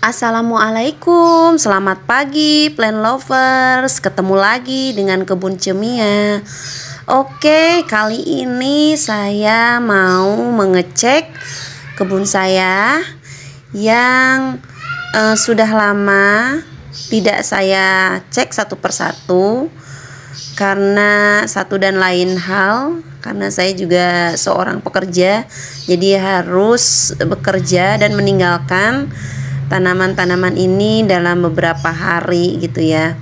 Assalamualaikum, selamat pagi plan lovers Ketemu lagi dengan kebun cemia Oke, kali ini saya mau mengecek kebun saya Yang eh, sudah lama tidak saya cek satu persatu Karena satu dan lain hal karena saya juga seorang pekerja jadi harus bekerja dan meninggalkan tanaman-tanaman ini dalam beberapa hari gitu ya.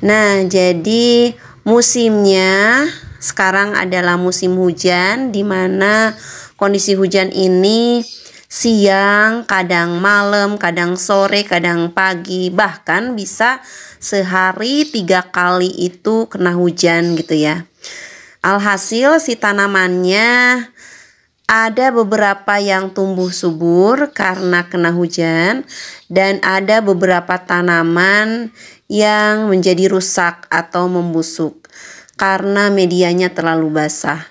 Nah, jadi musimnya sekarang adalah musim hujan di mana kondisi hujan ini siang, kadang malam, kadang sore, kadang pagi, bahkan bisa sehari tiga kali itu kena hujan gitu ya. Alhasil si tanamannya ada beberapa yang tumbuh subur karena kena hujan dan ada beberapa tanaman yang menjadi rusak atau membusuk karena medianya terlalu basah.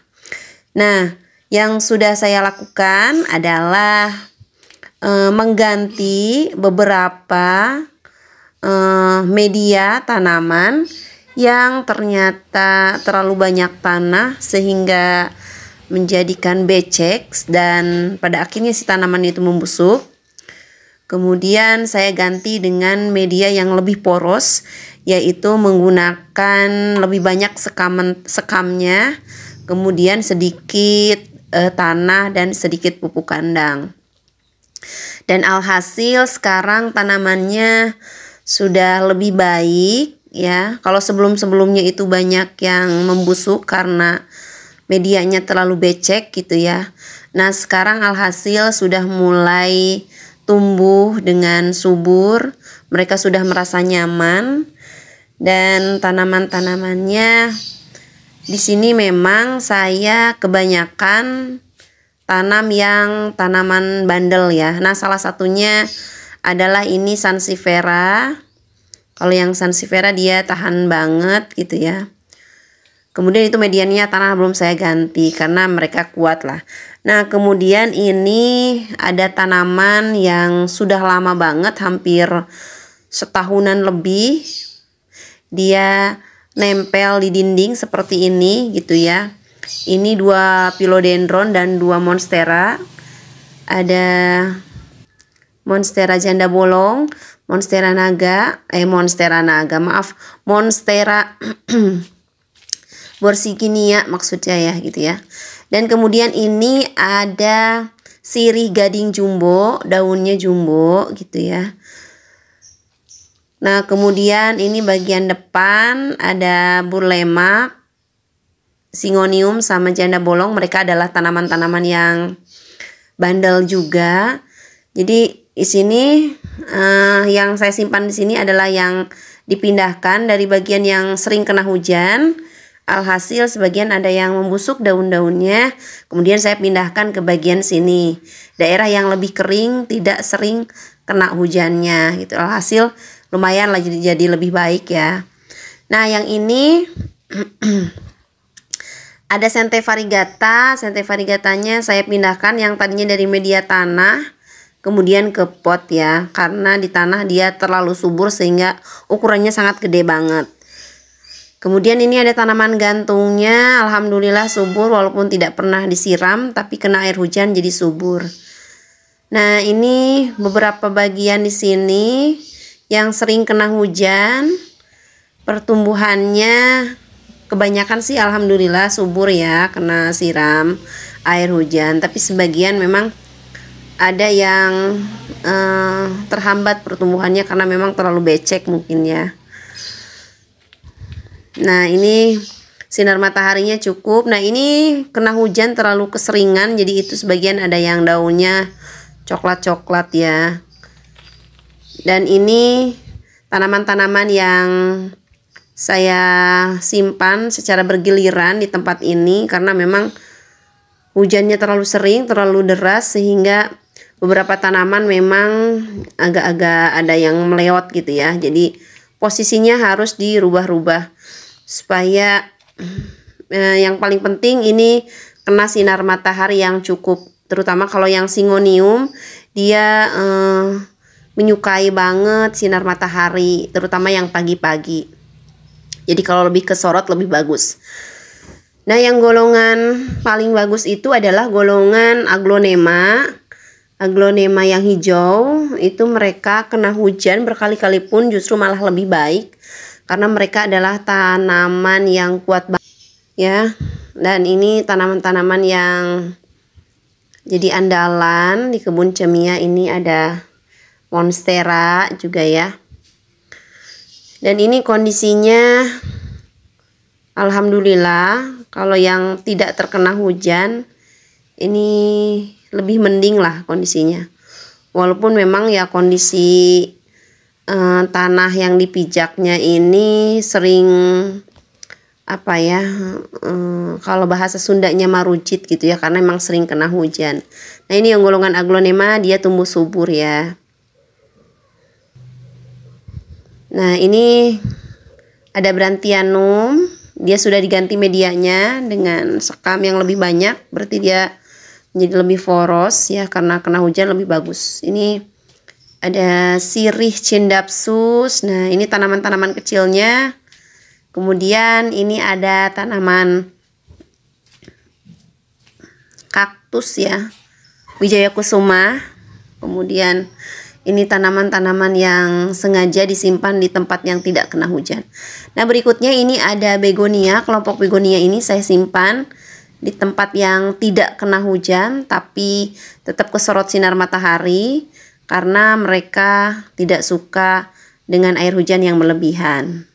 Nah, yang sudah saya lakukan adalah e, mengganti beberapa e, media tanaman yang ternyata terlalu banyak tanah sehingga menjadikan becek dan pada akhirnya si tanaman itu membusuk. Kemudian saya ganti dengan media yang lebih poros yaitu menggunakan lebih banyak sekam sekamnya, kemudian sedikit eh, tanah dan sedikit pupuk kandang. Dan alhasil sekarang tanamannya sudah lebih baik ya. Kalau sebelum-sebelumnya itu banyak yang membusuk karena medianya terlalu becek gitu ya. Nah, sekarang alhasil sudah mulai tumbuh dengan subur, mereka sudah merasa nyaman dan tanaman-tanamannya di sini memang saya kebanyakan tanam yang tanaman bandel ya. Nah, salah satunya adalah ini sansifera. Kalau yang sansifera dia tahan banget gitu ya. Kemudian itu medianya tanah belum saya ganti karena mereka kuat lah. Nah, kemudian ini ada tanaman yang sudah lama banget, hampir setahunan lebih. Dia nempel di dinding seperti ini gitu ya. Ini dua philodendron dan dua monstera. Ada monstera janda bolong, monstera naga, eh monstera naga, maaf, monstera ya maksudnya ya gitu ya. Dan kemudian ini ada sirih gading jumbo, daunnya jumbo gitu ya. Nah, kemudian ini bagian depan ada burlemak, singonium sama janda bolong, mereka adalah tanaman-tanaman yang bandel juga. Jadi di sini uh, yang saya simpan di sini adalah yang dipindahkan dari bagian yang sering kena hujan Alhasil sebagian ada yang membusuk daun-daunnya, kemudian saya pindahkan ke bagian sini. Daerah yang lebih kering tidak sering kena hujannya gitu. Alhasil lumayan lagi jadi lebih baik ya. Nah, yang ini ada sente varigata, sente varigatanya saya pindahkan yang tadinya dari media tanah kemudian ke pot ya karena di tanah dia terlalu subur sehingga ukurannya sangat gede banget Kemudian ini ada tanaman gantungnya, alhamdulillah subur walaupun tidak pernah disiram tapi kena air hujan jadi subur. Nah, ini beberapa bagian di sini yang sering kena hujan. Pertumbuhannya kebanyakan sih alhamdulillah subur ya, kena siram air hujan, tapi sebagian memang ada yang eh, terhambat pertumbuhannya karena memang terlalu becek mungkin ya. Nah, ini sinar mataharinya cukup. Nah, ini kena hujan terlalu keseringan jadi itu sebagian ada yang daunnya coklat-coklat ya. Dan ini tanaman-tanaman yang saya simpan secara bergiliran di tempat ini karena memang hujannya terlalu sering, terlalu deras sehingga beberapa tanaman memang agak-agak ada yang melewat gitu ya. Jadi posisinya harus dirubah-rubah supaya eh, yang paling penting ini kena sinar matahari yang cukup terutama kalau yang singonium dia eh, menyukai banget sinar matahari terutama yang pagi-pagi jadi kalau lebih kesorot lebih bagus nah yang golongan paling bagus itu adalah golongan aglonema aglonema yang hijau itu mereka kena hujan berkali-kali pun justru malah lebih baik karena mereka adalah tanaman yang kuat banget, ya dan ini tanaman-tanaman yang jadi andalan di kebun cemia ini ada monstera juga ya dan ini kondisinya Alhamdulillah kalau yang tidak terkena hujan ini lebih mending lah kondisinya walaupun memang ya kondisi eh, tanah yang dipijaknya ini sering apa ya eh, kalau bahasa Sundanya marujit gitu ya karena emang sering kena hujan nah ini yang golongan aglonema dia tumbuh subur ya nah ini ada berantianum, dia sudah diganti medianya dengan sekam yang lebih banyak berarti dia menjadi lebih foros ya karena kena hujan lebih bagus ini ada sirih cindapsus. Nah, ini tanaman-tanaman kecilnya. Kemudian ini ada tanaman kaktus ya. Wijaya kusuma. Kemudian ini tanaman-tanaman yang sengaja disimpan di tempat yang tidak kena hujan. Nah, berikutnya ini ada begonia. Kelompok begonia ini saya simpan di tempat yang tidak kena hujan tapi tetap kesorot sinar matahari karena mereka tidak suka dengan air hujan yang berlebihan.